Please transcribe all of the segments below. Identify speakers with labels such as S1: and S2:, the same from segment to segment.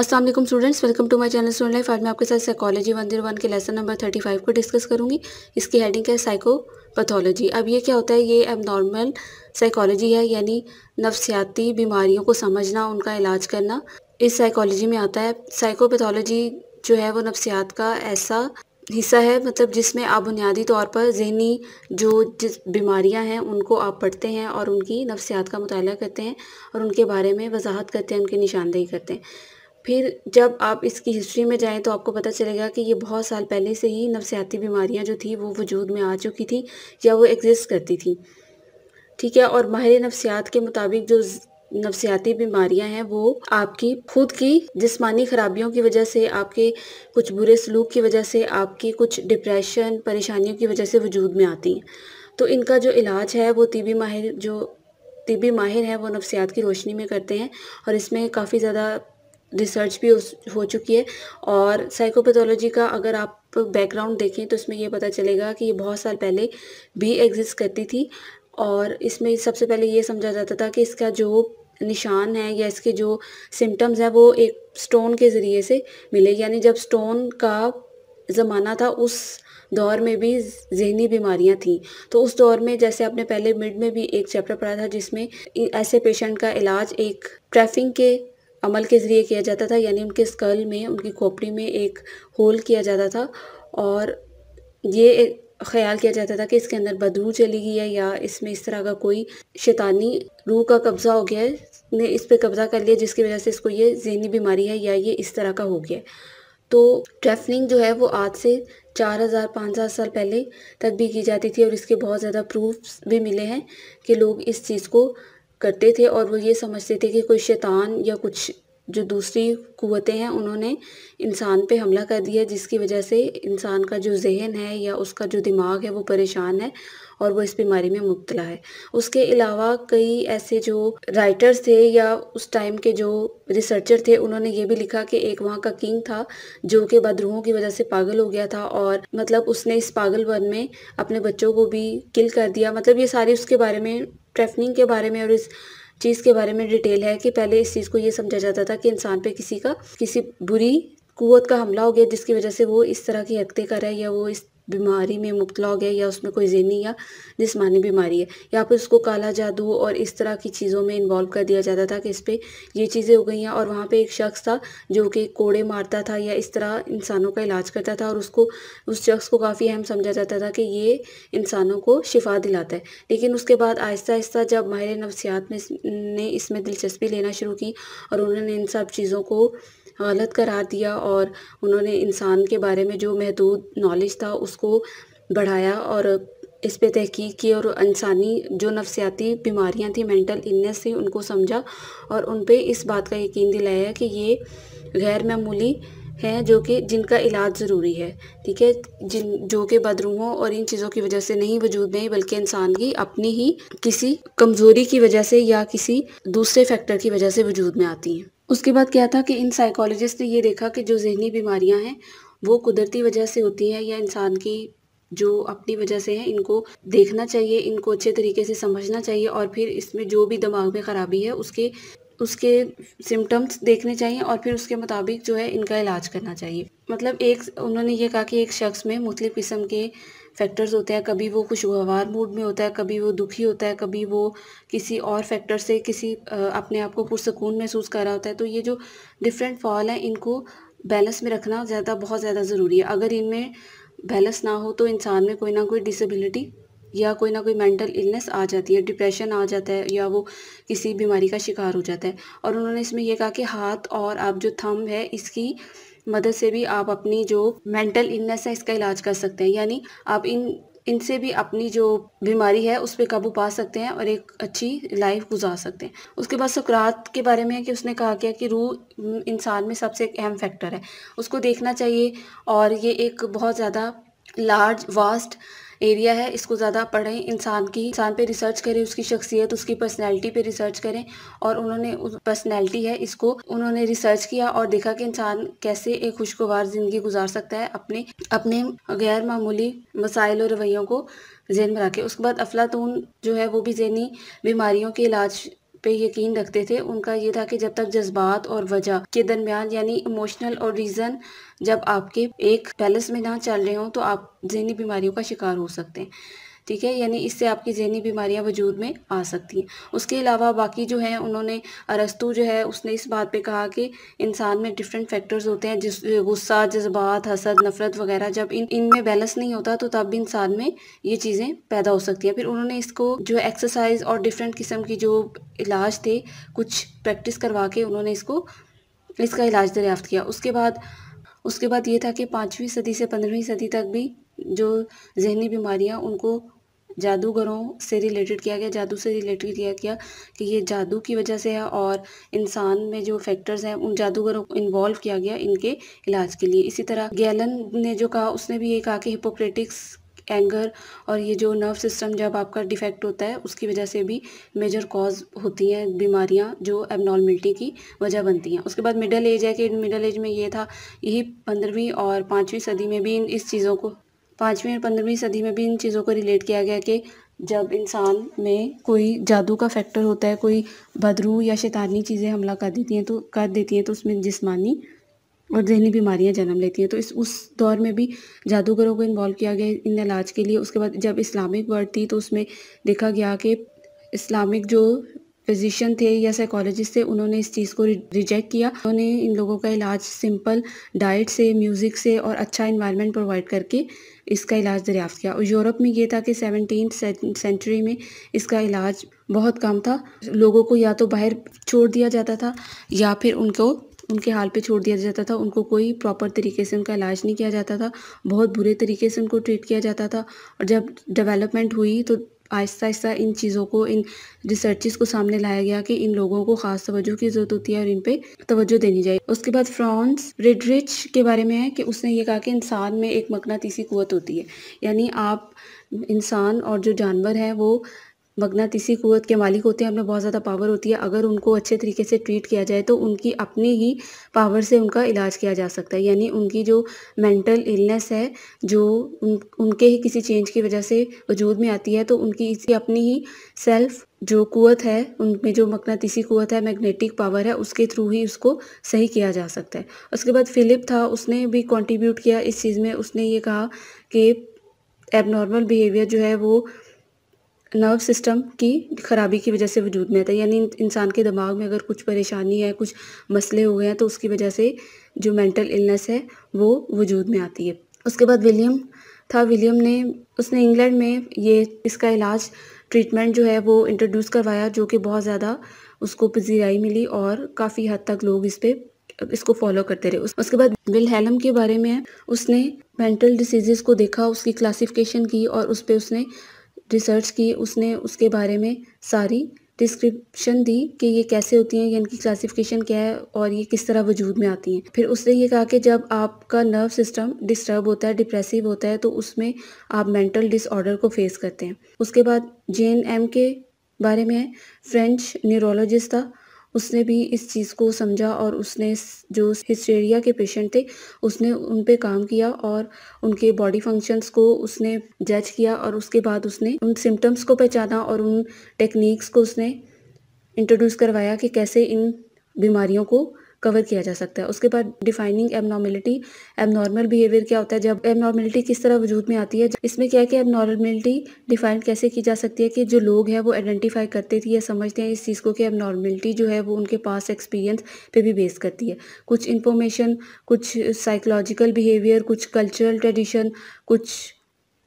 S1: Aslam students welcome to my channel student life आज मैं आपके साथ साइकोलॉजी वन जीरो वन के लेसन नंबर थर्टी फाइव को डिस्कस करूंगी इसकी हेडिंग है साइको पैथोलॉजी अब ये क्या होता है ये अब नॉर्मल साइकोलॉजी है यानी नफसियाती बीमारियों को समझना उनका इलाज करना इस साइकोलॉजी में आता है साइकोपैथोलॉजी जो है वो नफसियात का ऐसा हिस्सा है मतलब जिसमें आप बुनियादी तौर पर जहनी जो जिस बीमारियाँ हैं उनको आप पढ़ते हैं और उनकी नफसियात का मुताल करते हैं और उनके बारे में वजाहत करते हैं उनकी निशानदेही करते हैं फिर जब आप इसकी हिस्ट्री में जाएं तो आपको पता चलेगा कि ये बहुत साल पहले से ही नफसियाती बीमारियां जो थी वो वजूद में आ चुकी थी या वो एग्ज़िस्ट करती थी ठीक है और माहिर नफसियात के मुताबिक जो नफसियाती बीमारियां हैं वो आपकी खुद की जिस्मानी खराबियों की वजह से आपके कुछ बुरे सलूक की वजह से आपकी कुछ डिप्रेशन परेशानियों की वजह से वजूद में आती हैं तो इनका जो इलाज है वो तीबी माहिर जो तबी माहिर है वो नफसियात की रोशनी में करते हैं और इसमें काफ़ी ज़्यादा रिसर्च भी हो चुकी है और साइकोपैथोलॉजी का अगर आप बैकग्राउंड देखें तो इसमें यह पता चलेगा कि ये बहुत साल पहले भी एग्जिस्ट करती थी और इसमें सबसे पहले ये समझा जाता था कि इसका जो निशान है या इसके जो सिम्टम्स हैं वो एक स्टोन के ज़रिए से मिले यानी जब स्टोन का ज़माना था उस दौर में भी जहनी बीमारियां थीं तो उस दौर में जैसे आपने पहले मिड में भी एक चैप्टर पढ़ा था जिसमें ऐसे पेशेंट का इलाज एक ट्रैफिंग के अमल के ज़रिए किया जाता था यानी उनके स्कल में उनकी खोपड़ी में एक होल किया जाता था और ये ख्याल किया जाता था कि इसके अंदर बदरू चली गई है या इसमें इस तरह का कोई शैतानी रूह का कब्ज़ा हो गया है ने इस पर कब्ज़ा कर लिया जिसकी वजह से इसको ये जहनी बीमारी है या ये इस तरह का हो गया है तो ट्रैफनिंग जो है वो आज से चार हज़ार पाँच हज़ार साल पहले तक भी की जाती थी और इसके बहुत ज़्यादा प्रूफ्स भी मिले हैं कि लोग इस चीज़ को करते थे और वो ये समझते थे कि कोई शैतान या कुछ जो दूसरी कुतें हैं उन्होंने इंसान पे हमला कर दिया जिसकी वजह से इंसान का जो जहन है या उसका जो दिमाग है वो परेशान है और वो इस बीमारी में मुबतला है उसके अलावा कई ऐसे जो राइटर्स थे या उस टाइम के जो रिसर्चर थे उन्होंने ये भी लिखा कि एक वहाँ का किंग था जो कि बदरूहों की वजह से पागल हो गया था और मतलब उसने इस पागल वन में अपने बच्चों को भी किल कर दिया मतलब ये सारी उसके बारे में ट्रैफनिंग के बारे में और इस चीज़ के बारे में डिटेल है कि पहले इस चीज़ को ये समझा जाता था कि इंसान पे किसी का किसी बुरी कुत का हमला हो गया जिसकी वजह से वो इस तरह की हरकतें कर रहा है या वो इस बीमारी में मुबतला हो गया या उसमें कोई जहनी या जिसमानी बीमारी है या फिर उसको काला जादू और इस तरह की चीज़ों में इन्वॉल्व कर दिया जाता था कि इस पर ये चीज़ें हो गई हैं और वहाँ पर एक शख्स था जो कि कोड़े मारता था या इस तरह इंसानों का इलाज करता था और उसको उस शख्स को काफ़ी अहम समझा जाता था कि ये इंसानों को शिफा दिलाता है लेकिन उसके बाद आहिस्ता आहिस्ता जब माहिर नफसियात ने इसमें दिलचस्पी लेना शुरू की और उन्होंने इन सब चीज़ों को गलत करार दिया और उन्होंने इंसान के बारे में जो महदूद नॉलेज था उसको बढ़ाया और इस पे तहकीक की और इंसानी जो नफसियाती बीमारियां थी मेंटल इलनेस थी उनको समझा और उन पे इस बात का यकीन दिलाया कि ये गैर मामूली हैं जो कि जिनका इलाज ज़रूरी है ठीक है जिन जो कि बदरूहों और इन चीज़ों की वजह से नहीं वजूद में बल्कि इंसान की अपनी ही किसी कमज़ोरी की वजह से या किसी दूसरे फैक्टर की वजह से वजूद में आती हैं उसके बाद क्या था कि इन साइकोलॉजिस्ट ने ये देखा कि जो जहनी बीमारियां हैं वो कुदरती वजह से होती हैं या इंसान की जो अपनी वजह से है इनको देखना चाहिए इनको अच्छे तरीके से समझना चाहिए और फिर इसमें जो भी दिमाग में ख़राबी है उसके उसके सिम्टम्स देखने चाहिए और फिर उसके मुताबिक जो है इनका इलाज करना चाहिए मतलब एक उन्होंने ये कहा कि एक शख्स में मुख्तु किस्म के फैक्टर्स होते हैं कभी वो खुशगवार मूड में होता है कभी वो दुखी होता है कभी वो किसी और फैक्टर से किसी अपने आप को पुरसकून महसूस कर रहा होता है तो ये जो डिफरेंट फॉल हैं इनको बैलेंस में रखना ज़्यादा बहुत ज़्यादा ज़रूरी है अगर इनमें बैलेंस ना हो तो इंसान में कोई ना कोई डिसेबिलिटी या कोई ना कोई मेंटल इलनेस आ जाती है डिप्रेशन आ जाता है या वो किसी बीमारी का शिकार हो जाता है और उन्होंने इसमें यह कहा कि हाथ और आप जो थम है इसकी मदद से भी आप अपनी जो मेंटल इलनेस है इसका इलाज कर सकते हैं यानी आप इन इनसे भी अपनी जो बीमारी है उस पर काबू पा सकते हैं और एक अच्छी लाइफ गुजार सकते हैं उसके बाद सुकरात के बारे में है कि उसने कहा गया कि रूह इंसान में सबसे एक अहम फैक्टर है उसको देखना चाहिए और ये एक बहुत ज़्यादा लार्ज वास्ट एरिया है इसको ज़्यादा पढ़ें इंसान की इंसान पे रिसर्च करें उसकी शख्सियत उसकी पर्सनैलिटी पे रिसर्च करें और उन्होंने उस पर्सनैलिटी है इसको उन्होंने रिसर्च किया और देखा कि इंसान कैसे एक खुशगवार ज़िंदगी गुजार सकता है अपने अपने गैर मामूली मसाइल और रवैयों को जहन में के उसके बाद अफलातून जो है वो भी जहनी बीमारियों के इलाज पे यकीन रखते थे उनका ये था कि जब तक जज्बात और वजह के दरमियान यानी इमोशनल और रीज़न जब आपके एक पैलेस में ना चल रहे हों तो आप जहनी बीमारियों का शिकार हो सकते हैं ठीक है यानी इससे आपकी जहनी बीमारियां वजूद में आ सकती हैं उसके अलावा बाकी जो है उन्होंने अरस्तु जो है उसने इस बात पे कहा कि इंसान में डिफरेंट फैक्टर्स होते हैं जिस गुस्सा जज्बात हसद नफरत वगैरह जब इन इनमें बैलेंस नहीं होता तो तब इंसान में ये चीज़ें पैदा हो सकती हैं फिर उन्होंने इसको जो एक्सरसाइज और डिफरेंट किस्म की जो इलाज थे कुछ प्रैक्टिस करवा के उन्होंने इसको इसका इलाज दरियाफ्त किया उसके बाद उसके बाद ये था कि पाँचवीं सदी से पंद्रहवीं सदी तक भी जो जहनी बीमारियाँ उनको जादूगरों से रिलेटेड किया गया जादू से रिलेटेड किया गया कि ये जादू की वजह से है और इंसान में जो फैक्टर्स हैं उन जादूगरों को इन्वॉल्व किया गया इनके इलाज के लिए इसी तरह गैलन ने जो कहा उसने भी ये कहा कि हिपोक्रेटिक्स एंगर और ये जो नर्व सिस्टम जब आपका डिफेक्ट होता है उसकी वजह से भी मेजर कॉज होती हैं बीमारियां जो एबनॉर्मलिटी की वजह बनती हैं उसके बाद मिडल एज है कि मिडल एज में ये था यही पंद्रहवीं और पाँचवीं सदी में भी इन इस चीज़ों को पाँचवीं और पंद्रहवीं सदी में भी इन चीज़ों को रिलेट किया गया कि जब इंसान में कोई जादू का फैक्टर होता है कोई बदरू या शैतानी चीज़ें हमला कर देती हैं तो कर देती हैं तो उसमें जिस्मानी और जहनी बीमारियां जन्म लेती हैं तो इस उस दौर में भी जादूगरों को इन्वॉल्व किया गया इन इलाज के लिए उसके बाद जब इस्लामिक वर्ड थी तो उसमें देखा गया कि इस्लामिक जो फिजिशियन थे या साइकोलॉजिस्ट थे उन्होंने इस चीज़ को रिजेक्ट किया उन्होंने इन लोगों का इलाज सिंपल डाइट से म्यूज़िक से और अच्छा इन्वायरमेंट प्रोवाइड करके इसका इलाज दरियाफ्त किया और यूरोप में ये था कि सेवनटीन सेंचुरी में इसका इलाज बहुत कम था लोगों को या तो बाहर छोड़ दिया जाता था या फिर उनको उनके हाल पे छोड़ दिया जाता था उनको कोई प्रॉपर तरीके से उनका इलाज नहीं किया जाता था बहुत बुरे तरीके से उनको ट्रीट किया जाता था और जब डेवलपमेंट हुई तो आहिस्ता आहिस्ता इन चीज़ों को इन रिसर्चेस को सामने लाया गया कि इन लोगों को खास तवज्जो की ज़रूरत होती है और इन पे तवज्जो देनी चाहिए उसके बाद फ्रांस रिडरिच के बारे में है कि उसने ये कहा कि इंसान में एक मकनातीसी कुत होती है यानी आप इंसान और जो जानवर हैं वो मगनातीसी कुत के मालिक होते हैं अपने बहुत ज़्यादा पावर होती है अगर उनको अच्छे तरीके से ट्रीट किया जाए तो उनकी अपनी ही पावर से उनका इलाज किया जा सकता है यानी उनकी जो मेंटल इलनेस है जो उन उनके ही किसी चेंज की वजह से वजूद में आती है तो उनकी इसी अपनी ही सेल्फ जो कुत है उनमें जो मकनातीसी कुत है मैग्नेटिक पावर है उसके थ्रू ही उसको सही किया जा सकता है उसके बाद फिलिप था उसने भी कॉन्ट्रीब्यूट किया इस चीज़ में उसने ये कहा कि एबनॉर्मल बिहेवियर जो है वो नर्व सिस्टम की ख़राबी की वजह से वजूद में आता है यानी इंसान के दिमाग में अगर कुछ परेशानी है कुछ मसले हो गए हैं तो उसकी वजह से जो मेंटल इलनेस है वो वजूद में आती है उसके बाद विलियम था विलियम ने उसने इंग्लैंड में ये इसका इलाज ट्रीटमेंट जो है वो इंट्रोड्यूस करवाया जो कि बहुत ज़्यादा उसको पजीराई मिली और काफ़ी हद तक लोग इस पर इसको फॉलो करते रहे उसके बाद विल हेलम के बारे में उसने मेंटल डिसीज़ को देखा उसकी क्लासिफिकेशन की और उस पर उसने रिसर्च की उसने उसके बारे में सारी डिस्क्रिप्शन दी कि ये कैसे होती हैं या इनकी क्लासिफिकेशन क्या है और ये किस तरह वजूद में आती हैं फिर उसने ये कहा कि जब आपका नर्व सिस्टम डिस्टर्ब होता है डिप्रेसिव होता है तो उसमें आप मेंटल डिसऑर्डर को फेस करते हैं उसके बाद जे एम के बारे में फ्रेंच न्यूरोलॉजिस्ट था उसने भी इस चीज़ को समझा और उसने जो हिस्टेरिया के पेशेंट थे उसने उन पर काम किया और उनके बॉडी फंक्शंस को उसने जज किया और उसके बाद उसने उन सिम्टम्स को पहचाना और उन टेक्निक्स को उसने इंट्रोड्यूस करवाया कि कैसे इन बीमारियों को कवर किया जा सकता है उसके बाद डिफाइनिंग एबनॉर्मेलिटी एबनॉर्मल बिहेवियर क्या होता है जब एबनॉर्मेलिटी किस तरह वजूद में आती है इसमें क्या है कि एबनॉर्मेलिटी डिफाइन कैसे की जा सकती है कि जो लोग हैं वो आइडेंटिफाई करते थे या समझते हैं इस चीज़ को कि एबनॉर्मेलिटी जो है वो उनके पास एक्सपीरियंस पे भी बेस करती है कुछ इन्फॉर्मेशन कुछ साइकोलॉजिकल बिहेवियर कुछ कल्चरल ट्रेडिशन कुछ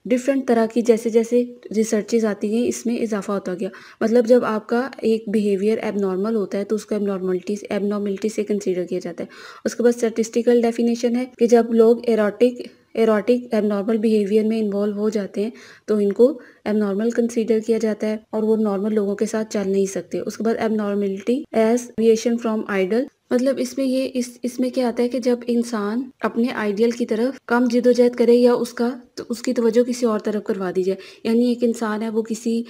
S1: डिफरेंट तरह की जैसे जैसे रिसर्चेज आती हैं इसमें इजाफा होता गया मतलब जब आपका एक बिहेवियर एबनॉर्मल होता है तो उसको एबनॉर्मलिटी एबनॉर्मलिटी से कंसीडर किया जाता है उसके बाद स्टेटिस्टिकल डेफिनेशन है कि जब लोग एरोटिक एरोटिक एबनॉर्मल बिहेवियर में इन्वॉल्व हो जाते हैं तो इनको एबनॉर्मल कंसीडर किया जाता है और वो नॉर्मल लोगों के साथ चल नहीं सकते उसके बाद abnormality as deviation from ideal मतलब इसमें ये इस इसमें क्या आता है कि जब इंसान अपने आइडियल की तरफ कम जिदोजहद करे या उसका तो उसकी तवज्जो किसी और तरफ करवा दी जाए यानी एक इंसान है वो किसी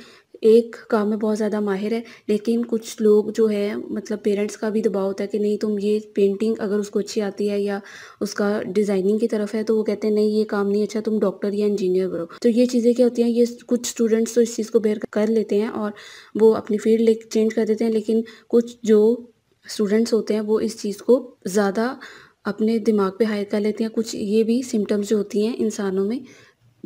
S1: एक काम में बहुत ज़्यादा माहिर है लेकिन कुछ लोग जो है मतलब पेरेंट्स का भी दबाव होता है कि नहीं तुम ये पेंटिंग अगर उसको अच्छी आती है या उसका डिज़ाइनिंग की तरफ है तो वो कहते हैं नहीं ये काम नहीं अच्छा तुम डॉक्टर या इंजीनियर बनो तो ये चीज़ें क्या होती हैं ये कुछ स्टूडेंट्स तो इस चीज़ को बेयर कर लेते हैं और वो अपनी फील्ड चेंज कर देते हैं लेकिन कुछ जो स्टूडेंट्स होते हैं वो इस चीज़ को ज़्यादा अपने दिमाग पे हाई कर लेते हैं कुछ ये भी सिम्टम्स जो होती हैं इंसानों में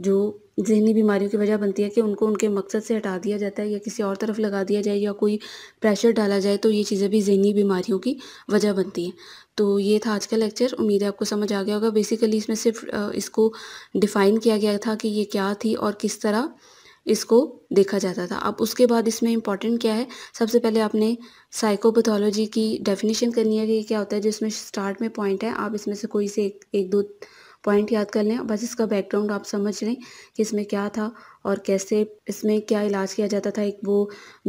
S1: जो जहनी बीमारियों की वजह बनती है कि उनको उनके मकसद से हटा दिया जाता है या किसी और तरफ लगा दिया जाए या कोई प्रेशर डाला जाए तो ये चीज़ें भी जहनी बीमारियों की वजह बनती हैं तो ये था आज का लेक्चर उम्मीद है आपको समझ आ गया होगा बेसिकली इसमें सिर्फ इसको डिफ़ाइन किया गया था कि ये क्या थी और किस तरह इसको देखा जाता था अब उसके बाद इसमें इम्पॉर्टेंट क्या है सबसे पहले आपने साइकोपैथोलॉजी की डेफिनेशन करनी है कि क्या होता है जिसमें स्टार्ट में पॉइंट है आप इसमें से कोई से एक, एक दो पॉइंट याद कर लें बस इसका बैकग्राउंड आप समझ लें कि इसमें क्या था और कैसे इसमें क्या इलाज किया जाता था एक वो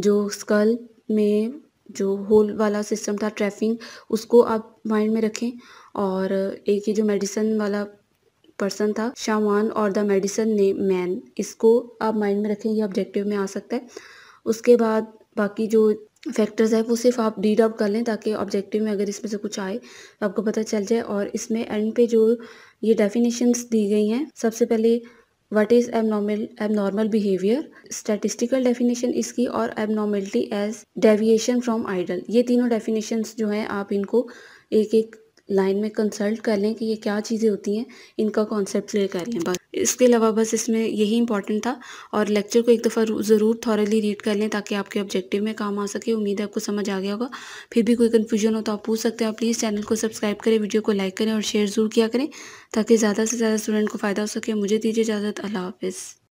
S1: जो स्कल में जो होल वाला सिस्टम था ट्रैफिंग उसको आप माइंड में रखें और एक ये जो मेडिसन वाला पर्सन था शामान और द मेडिसन ने मैन इसको आप माइंड में रखें ये ऑब्जेक्टिव में आ सकता है उसके बाद बाकी जो फैक्टर्स है वो सिर्फ आप रीड आउट कर लें ताकि ऑब्जेक्टिव में अगर इसमें से कुछ आए तो आपको पता चल जाए और इसमें एंड पे जो ये डेफिनेशंस दी गई हैं सबसे पहले what is abnormal abnormal behaviour statistical definition इसकी और abnormality as deviation from ideal ये तीनों डेफिनेशंस जो हैं आप इनको एक एक लाइन में कंसल्ट कर लें कि ये क्या चीज़ें होती हैं इनका कॉन्सेप्ट क्लियर कर लें बस इसके अलावा बस इसमें यही इंपॉर्टेंट था और लेक्चर को एक दफ़ा ज़रूर थॉरली रीड कर लें ताकि आपके ऑब्जेक्टिव में काम आ सके उम्मीद है आपको समझ आ गया होगा फिर भी कोई कन्फ्यूजन हो तो आप पूछ सकते हैं प्लीज़ चैनल को सब्सक्राइब करें वीडियो को लाइक करें और शेयर ज़रूर किया करें ताकि ज़्यादा से ज़्यादा स्टूडेंट को फ़ायदा हो सके मुझे दीजिए इजाज़त अल्लाह हाफ़